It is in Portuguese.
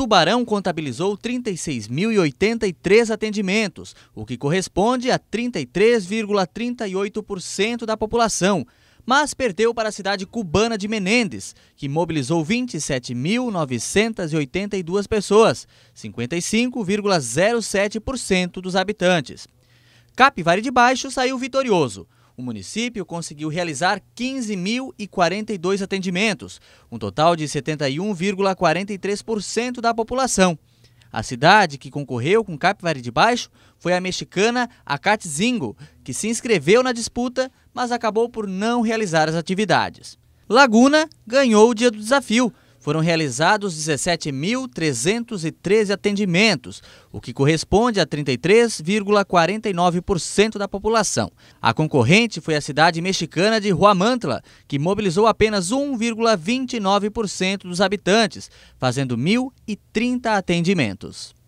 Tubarão contabilizou 36.083 atendimentos, o que corresponde a 33,38% da população, mas perdeu para a cidade cubana de Menendez, que mobilizou 27.982 pessoas, 55,07% dos habitantes. Capivari de Baixo saiu vitorioso o município conseguiu realizar 15.042 atendimentos, um total de 71,43% da população. A cidade que concorreu com Capivari de Baixo foi a mexicana Acatzingo, que se inscreveu na disputa, mas acabou por não realizar as atividades. Laguna ganhou o dia do desafio, foram realizados 17.313 atendimentos, o que corresponde a 33,49% da população. A concorrente foi a cidade mexicana de Huamantla, que mobilizou apenas 1,29% dos habitantes, fazendo 1.030 atendimentos.